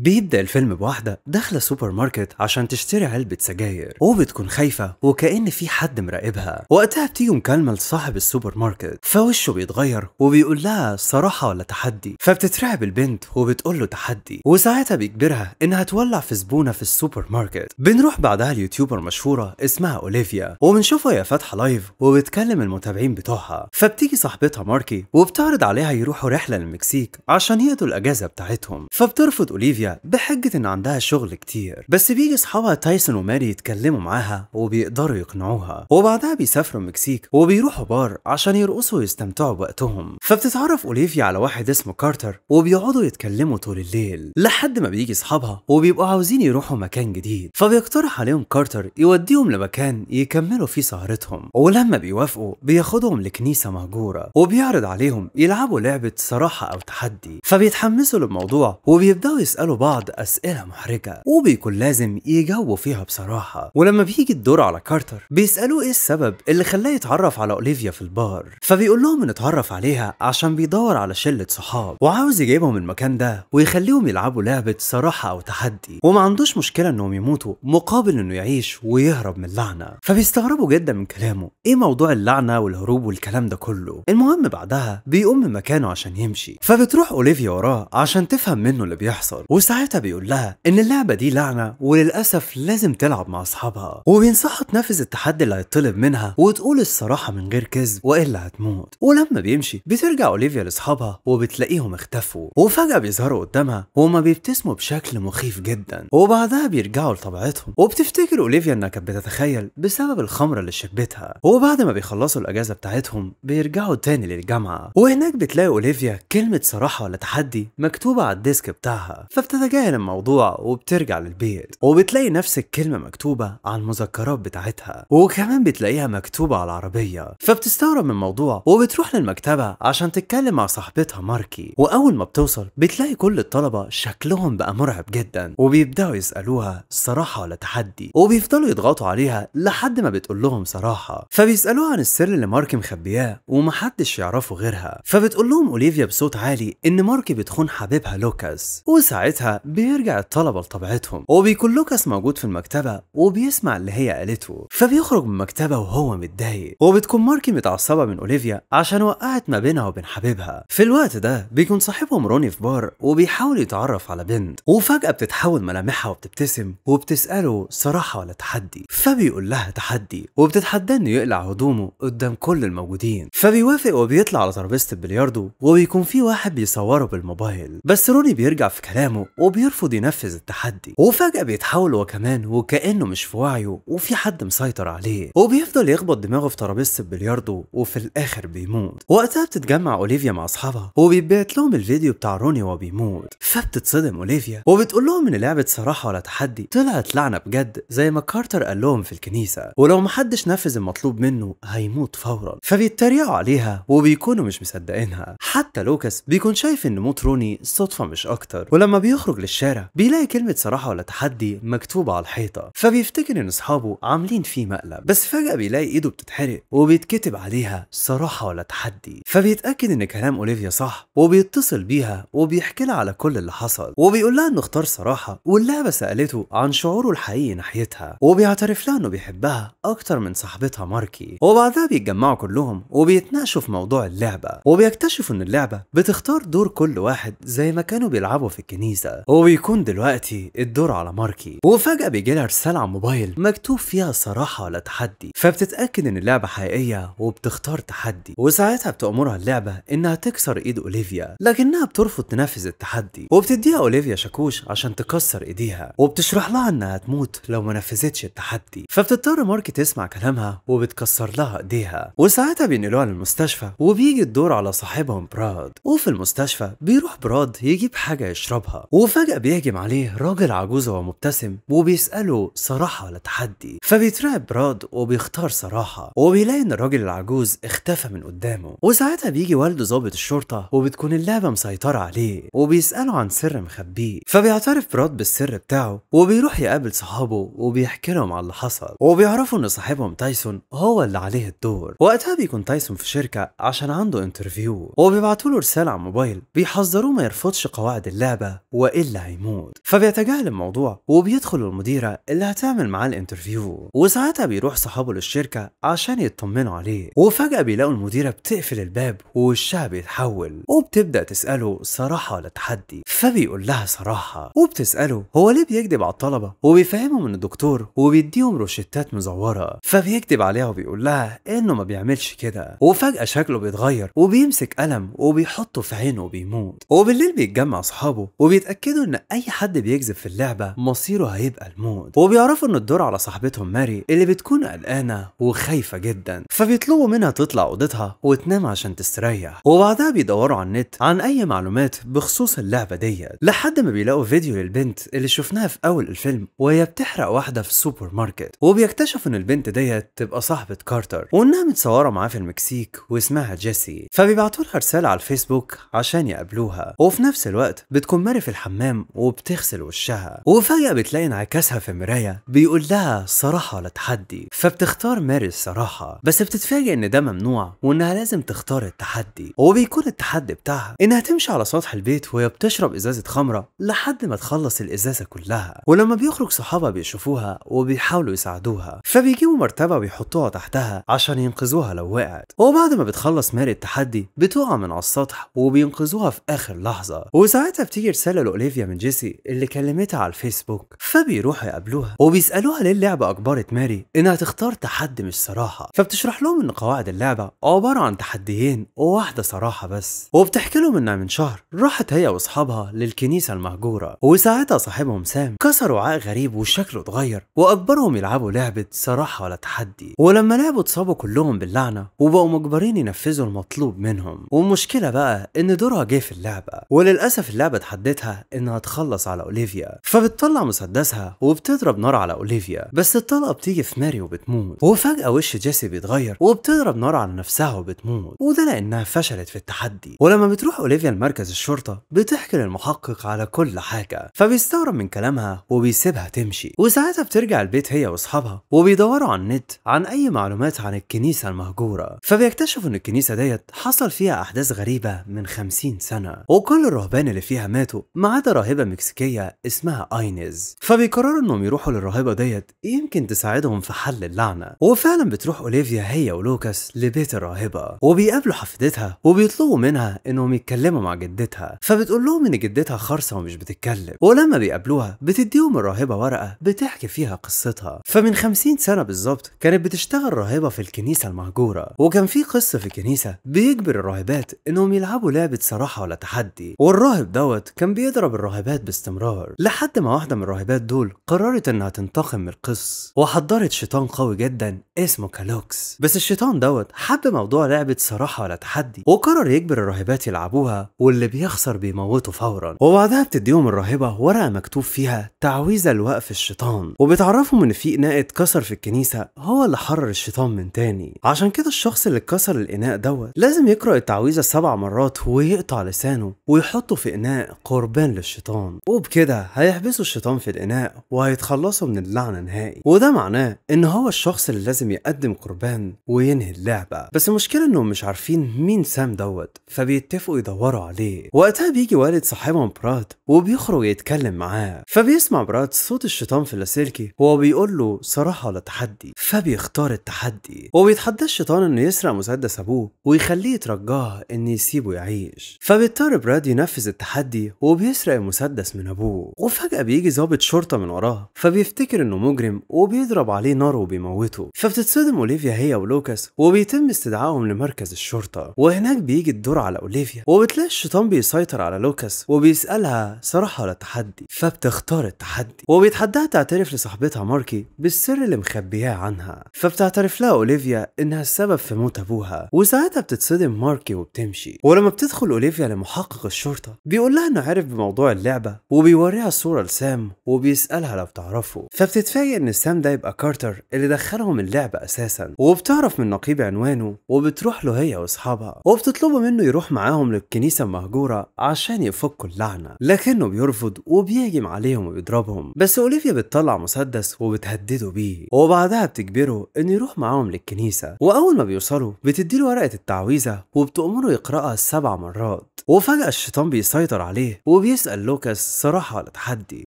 بيبدأ الفيلم بواحدة داخلة سوبر ماركت عشان تشتري علبة سجاير وبتكون خايفة وكأن في حد مراقبها وقتها بتيجي مكالمة لصاحب السوبر ماركت فوشه بيتغير وبيقول لها صراحة ولا تحدي فبتترعب البنت وبتقول له تحدي وساعتها بيجبرها انها تولع في زبونة في السوبر ماركت بنروح بعدها اليوتيوبر مشهورة اسمها اوليفيا وبنشوفها هي فاتحة لايف وبتكلم المتابعين بتوعها فبتيجي صاحبتها ماركي وبتعرض عليها يروحوا رحلة للمكسيك عشان يقضوا الأجازة بتاعتهم فبترفض اوليفيا بحجة إن عندها شغل كتير بس بيجي أصحابها تايسون وماري يتكلموا معاها وبيقدروا يقنعوها وبعدها بيسافروا المكسيك وبيروحوا بار عشان يرقصوا ويستمتعوا بوقتهم فبتتعرف أوليفيا على واحد اسمه كارتر وبيقعدوا يتكلموا طول الليل لحد ما بيجي أصحابها وبيبقوا عاوزين يروحوا مكان جديد فبيقترح عليهم كارتر يوديهم لمكان يكملوا فيه سهرتهم ولما بيوافقوا بياخدهم لكنيسة مهجورة وبيعرض عليهم يلعبوا لعبة صراحة أو تحدي فبيتحمسوا للموضوع وبيبدأوا يسألوا بعض أسئلة محرجة وبيكون لازم يجاوبوا فيها بصراحة ولما بيجي الدور على كارتر بيسألوه إيه السبب اللي خلاه يتعرف على أوليفيا في البار فبيقول لهم إنه اتعرف عليها عشان بيدور على شلة صحاب وعاوز يجيبهم المكان ده ويخليهم يلعبوا لعبة صراحة أو تحدي وما عندوش مشكلة إنهم يموتوا مقابل إنه يعيش ويهرب من اللعنة فبيستغربوا جدا من كلامه إيه موضوع اللعنة والهروب والكلام ده كله المهم بعدها بيقوم من مكانه عشان يمشي فبتروح أوليفيا وراه عشان تفهم منه اللي بيحصل وساعتها بيقول لها ان اللعبه دي لعنه وللاسف لازم تلعب مع اصحابها وبينصحها تنفذ التحدي اللي هيطلب منها وتقول الصراحه من غير كذب والا هتموت ولما بيمشي بترجع اوليفيا لاصحابها وبتلاقيهم اختفوا وفجاه بيظهروا قدامها وهما بيبتسموا بشكل مخيف جدا وبعدها بيرجعوا لطبيعتهم وبتفتكر اوليفيا انها كانت بتتخيل بسبب الخمره اللي شربتها وبعد ما بيخلصوا الاجازه بتاعتهم بيرجعوا تاني للجامعه وهناك بتلاقي اوليفيا كلمه صراحه ولا تحدي مكتوبه على الديسك بتاعها بتتجاهل الموضوع وبترجع للبيت وبتلاقي نفس الكلمة مكتوبة على المذكرات بتاعتها وكمان بتلاقيها مكتوبة على العربية فبتستغرب من الموضوع وبتروح للمكتبة عشان تتكلم مع صاحبتها ماركي وأول ما بتوصل بتلاقي كل الطلبة شكلهم بقى مرعب جدا وبيبدأوا يسألوها صراحة ولا تحدي وبيفضلوا يضغطوا عليها لحد ما بتقول لهم صراحة فبيسألوها عن السر اللي ماركي مخبياه ومحدش يعرفه غيرها فبتقول لهم أوليفيا بصوت عالي إن ماركي بتخون حبيبها لوكاس وساعتها وقتها بيرجع الطلبة لطبيعتهم وبيكون لوكاس موجود في المكتبة وبيسمع اللي هي قالته فبيخرج من المكتبة وهو متضايق وبتكون ماركي متعصبة من أوليفيا عشان وقعت ما بينها وبين حبيبها في الوقت ده بيكون صاحبهم روني في بار وبيحاول يتعرف على بنت وفجأة بتتحول ملامحها وبتبتسم وبتسأله صراحة ولا تحدي فبيقول لها تحدي وبتتحدى انه يقلع هدومه قدام كل الموجودين فبيوافق وبيطلع على ترابيزة البلياردو وبيكون في واحد بيصوره بالموبايل بس روني بيرجع في كلامه وبيرفض ينفذ التحدي وفجأة بيتحول هو كمان وكأنه مش في وعيه وفي حد مسيطر عليه وبيفضل يخبط دماغه في ترابيزة البلياردو وفي الآخر بيموت وقتها بتتجمع أوليفيا مع أصحابها وبيتبعت لهم الفيديو بتاع روني وهو بيموت فبتتصدم أوليفيا وبتقول لهم إن لعبة صراحة ولا تحدي طلعت لعنة بجد زي ما كارتر قال لهم في الكنيسة ولو محدش نفذ المطلوب منه هيموت فورا فبيتريقوا عليها وبيكونوا مش مصدقينها حتى لوكاس بيكون شايف إن موت روني صدفة مش أكتر ولما بيخ بيخرج للشارع بيلاقي كلمة صراحة ولا تحدي مكتوبة على الحيطة فبيفتكر إن أصحابه عاملين فيه مقلب بس فجأة بيلاقي إيده بتتحرق وبيتكتب عليها صراحة ولا تحدي فبيتأكد إن كلام أوليفيا صح وبيتصل بيها وبيحكي لها على كل اللي حصل وبيقول لها إنه اختار صراحة واللعبة سألته عن شعوره الحقيقي ناحيتها وبيعترف لها إنه بيحبها أكتر من صاحبتها ماركي وبعدها بيتجمعوا كلهم وبيتناقشوا في موضوع اللعبة وبيكتشفوا إن اللعبة بتختار دور كل واحد زي ما كانوا بيلعبوا في الكنيسة وبيكون دلوقتي الدور على ماركي وفجاه بيجي لها رساله على الموبايل مكتوب فيها صراحه ولا تحدي فبتتاكد ان اللعبه حقيقيه وبتختار تحدي وساعتها بتامرها اللعبه انها تكسر ايد اوليفيا لكنها بترفض تنفذ التحدي وبتديها اوليفيا شاكوش عشان تكسر ايديها وبتشرح لها انها هتموت لو ما نفذتش التحدي فبتضطر ماركي تسمع كلامها وبتكسر لها ايديها وساعتها بينقلوها للمستشفى وبيجي الدور على صاحبهم براد وفي المستشفى بيروح براد يجيب حاجه يشربها وفجأة بيهجم عليه راجل عجوز وهو مبتسم وبيسأله صراحة ولا تحدي فبيترعب براد وبيختار صراحة وبيلاقي إن الراجل العجوز اختفى من قدامه وساعتها بيجي والده ظابط الشرطة وبتكون اللعبة مسيطرة عليه وبيسأله عن سر مخبيه فبيعترف براد بالسر بتاعه وبيروح يقابل صحابه وبيحكي لهم على اللي حصل وبيعرفوا إن صاحبهم تايسون هو اللي عليه الدور وقتها بيكون تايسون في شركة عشان عنده انترفيو وبيبعتوا له رسالة على الموبايل بيحذروه ما يرفضش قواعد اللعبة و والا هيموت فبيتجاهل الموضوع وبيدخل المديرة اللي هتعمل معاه الانترفيو وساعتها بيروح صحابه للشركة عشان يطمنوا عليه وفجأة بيلاقوا المديرة بتقفل الباب ووشها بيتحول وبتبدأ تسأله صراحة ولا تحدي فبيقول لها صراحة وبتسأله هو ليه بيكذب على الطلبة وبيفهمهم ان الدكتور وبيديهم روشتات مزورة فبيكذب عليها وبيقول لها انه ما بيعملش كده وفجأة شكله بيتغير وبيمسك قلم وبيحطه في عينه وبيموت وبالليل بيتجمع صحابه وبيت بيتأكدوا إن أي حد بيكذب في اللعبة مصيره هيبقى الموت وبيعرفوا إن الدور على صاحبتهم ماري اللي بتكون قلقانة وخايفة جدا فبيطلبوا منها تطلع أوضتها وتنام عشان تستريح وبعدها بيدوروا على النت عن أي معلومات بخصوص اللعبة ديت لحد ما بيلاقوا فيديو للبنت اللي شفناها في أول الفيلم وهي بتحرق واحدة في السوبر ماركت وبيكتشفوا إن البنت ديت تبقى صاحبة كارتر وإنها متصورة معاه في المكسيك واسمها جيسي فبيبعتوا لها رسالة على الفيسبوك عشان يقابلوها وفي نفس الوقت بتكون ماري في الحمام وبتغسل وشها وفجأة بتلاقي انعكاسها في مراية بيقول لها صراحة ولا تحدي فبتختار ماري الصراحة بس بتتفاجئ ان ده ممنوع وانها لازم تختار التحدي وبيكون التحدي بتاعها انها تمشي على سطح البيت وهي بتشرب ازازة خمرة لحد ما تخلص الازازة كلها ولما بيخرج صحابها بيشوفوها وبيحاولوا يساعدوها فبيجيبوا مرتبة وبيحطوها تحتها عشان ينقذوها لو وقعت وبعد ما بتخلص ماري التحدي بتقع من على السطح وبينقذوها في اخر لحظة وساعتها بتيجي رسالة لأوليفيا من جيسي اللي كلمتها على الفيسبوك فبيروحوا يقابلوها وبيسألوها ليه اللعبة أجبرت ماري إنها تختار تحدي مش صراحة فبتشرح لهم إن قواعد اللعبة عبارة عن تحديين وواحدة صراحة بس وبتحكي لهم إنها من شهر راحت هي وأصحابها للكنيسة المهجورة وساعتها صاحبهم سام كسر وعاء غريب وشكله اتغير وأجبرهم يلعبوا لعبة صراحة ولا تحدي ولما لعبوا اتصابوا كلهم باللعنة وبقوا مجبرين ينفذوا المطلوب منهم والمشكلة بقى إن دورها جه في اللعبة وللأسف اللعبة اتحدتها انها تخلص على اوليفيا فبتطلع مسدسها وبتضرب نار على اوليفيا بس الطلقه بتيجي في ماري وبتموت وفجاه وش جيسي بيتغير وبتضرب نار على نفسها وبتموت وده لانها فشلت في التحدي ولما بتروح اوليفيا لمركز الشرطه بتحكي للمحقق على كل حاجه فبيستغرب من كلامها وبيسيبها تمشي وساعتها بترجع البيت هي واصحابها وبيدوروا على النت عن اي معلومات عن الكنيسه المهجوره فبيكتشفوا ان الكنيسه ديت حصل فيها احداث غريبه من 50 سنه وكل الرهبان اللي فيها ماتوا ما ما عدا راهبة مكسيكية اسمها اينيز فبيقرروا انهم يروحوا للراهبة ديت يمكن تساعدهم في حل اللعنة وفعلا بتروح اوليفيا هي ولوكاس لبيت الراهبة وبيقابلوا حفيدتها وبيطلبوا منها انهم يتكلموا مع جدتها فبتقول لهم ان جدتها خرصة ومش بتتكلم ولما بيقابلوها بتديهم الراهبة ورقة بتحكي فيها قصتها فمن 50 سنة بالظبط كانت بتشتغل راهبة في الكنيسة المهجورة وكان في قصة في الكنيسة بيجبر الراهبات انهم يلعبوا لعبة صراحة ولا تحدي والراهب دوت كان بيقدر بيضرب الراهبات باستمرار لحد ما واحدة من الراهبات دول قررت انها تنتقم من القس وحضرت شيطان قوي جدا اسمه كالوكس بس الشيطان دوت حب موضوع لعبة صراحة ولا تحدي وقرر يجبر الراهبات يلعبوها واللي بيخسر بيموته فورا وبعدها بتديهم الراهبة ورقة مكتوب فيها تعويذة لوقف الشيطان وبتعرفهم ان في إناء اتكسر في الكنيسة هو اللي حرر الشيطان من تاني عشان كده الشخص اللي اتكسر الإناء دوت لازم يقرأ التعويذة سبع مرات ويقطع لسانه ويحطه في إناء قربان كمان للشيطان وبكده هيحبسوا الشيطان في الإناء وهيتخلصوا من اللعنة نهائي وده معناه إن هو الشخص اللي لازم يقدم قربان وينهي اللعبة بس المشكلة إنهم مش عارفين مين سام دوت فبيتفقوا يدوروا عليه وقتها بيجي والد صاحبهم براد وبيخرج يتكلم معاه فبيسمع براد صوت الشيطان في اللاسلكي وهو بيقول له صراحة ولا تحدي فبيختار التحدي وبيتحدى الشيطان إنه يسرق مسدس أبوه ويخليه يترجاه إنه يسيبه يعيش فبيضطر براد ينفذ التحدي وبيسرق بيسرق المسدس من ابوه وفجأة بيجي ظابط شرطة من وراه فبيفتكر انه مجرم وبيضرب عليه نار وبيموته فبتتصدم اوليفيا هي ولوكاس وبيتم استدعائهم لمركز الشرطة وهناك بيجي الدور على اوليفيا وبتلاقي الشيطان بيسيطر على لوكاس وبيسألها صراحة ولا تحدي فبتختار التحدي وبيتحداها تعترف لصاحبتها ماركي بالسر اللي مخبياه عنها فبتعترف لها اوليفيا انها السبب في موت ابوها وساعتها بتتصدم ماركي وبتمشي ولما بتدخل اوليفيا لمحقق الشرطة بيقول لها انه عرف موضوع اللعبة وبيوريها الصورة لسام وبيسألها لو بتعرفه فبتتفاجئ ان سام ده يبقى كارتر اللي دخلهم اللعبة اساسا وبتعرف من نقيب عنوانه وبتروح له هي واصحابها وبتطلبه منه يروح معاهم للكنيسة المهجورة عشان يفكوا اللعنة لكنه بيرفض وبيهجم عليهم وبيضربهم بس اوليفيا بتطلع مسدس وبتهدده بيه وبعدها بتجبره انه يروح معاهم للكنيسة واول ما بيوصلوا بتديله ورقة التعويذة وبتأمره يقرأها سبع مرات وفجأة الشيطان بيسيطر عليه وبي وبيسأل لوكاس صراحة على تحدي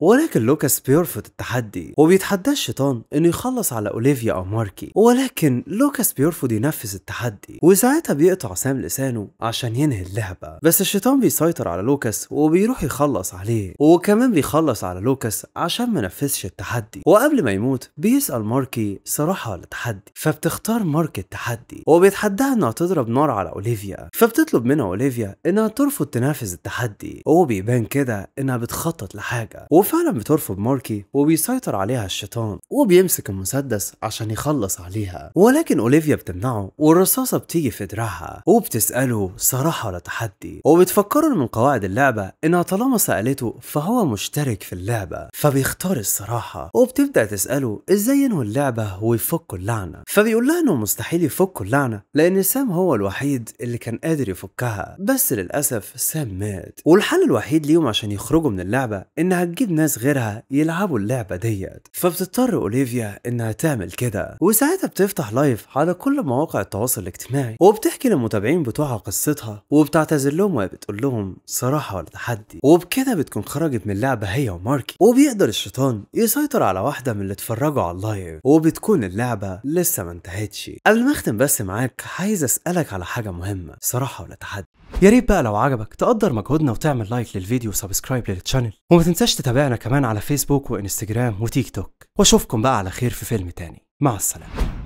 ولكن لوكاس بيرفض التحدي وبيتحدى الشيطان انه يخلص على اوليفيا او ماركي ولكن لوكاس بيرفض ينفذ التحدي وساعتها بيقطع سام لسانه عشان ينهي اللعبة بس الشيطان بيسيطر على لوكاس وبيروح يخلص عليه وكمان بيخلص على لوكاس عشان ما نفذش التحدي وقبل ما يموت بيسأل ماركي صراحة على تحدي فبتختار ماركي التحدي وبيتحداها انها تضرب نار على اوليفيا فبتطلب منها اوليفيا انها ترفض تنافس التحدي وهو بيبان كده انها بتخطط لحاجه وفعلا بترفض ماركي وبيسيطر عليها الشيطان وبيمسك المسدس عشان يخلص عليها ولكن اوليفيا بتمنعه والرصاصه بتيجي في دراعها وبتساله صراحه ولا تحدي وبتفكره من قواعد اللعبه انها طالما سالته فهو مشترك في اللعبه فبيختار الصراحه وبتبدا تساله ازاي ينهي اللعبه ويفك اللعنه فبيقول لها انه مستحيل يفك اللعنه لان سام هو الوحيد اللي كان قادر يفكها بس للاسف سام مات والحل الوحيد ليه فيهم عشان يخرجوا من اللعبة إنها تجيب ناس غيرها يلعبوا اللعبة ديت فبتضطر أوليفيا إنها تعمل كده وساعتها بتفتح لايف على كل مواقع التواصل الاجتماعي وبتحكي للمتابعين بتوعها قصتها وبتعتذر لهم وبتقول لهم صراحة ولا تحدي وبكده بتكون خرجت من اللعبة هي وماركي وبيقدر الشيطان يسيطر على واحدة من اللي اتفرجوا على اللايف وبتكون اللعبة لسه ما انتهتش قبل ما اختم بس معاك عايز اسألك على حاجة مهمة صراحة ولا تحدي يا ريت بقى لو عجبك تقدر مجهودنا وتعمل لايك للفيديو وسبسكرايب للتشانل وما تنساش تتابعنا كمان على فيسبوك وانستجرام وتيك توك واشوفكم بقى على خير في فيلم تاني مع السلامه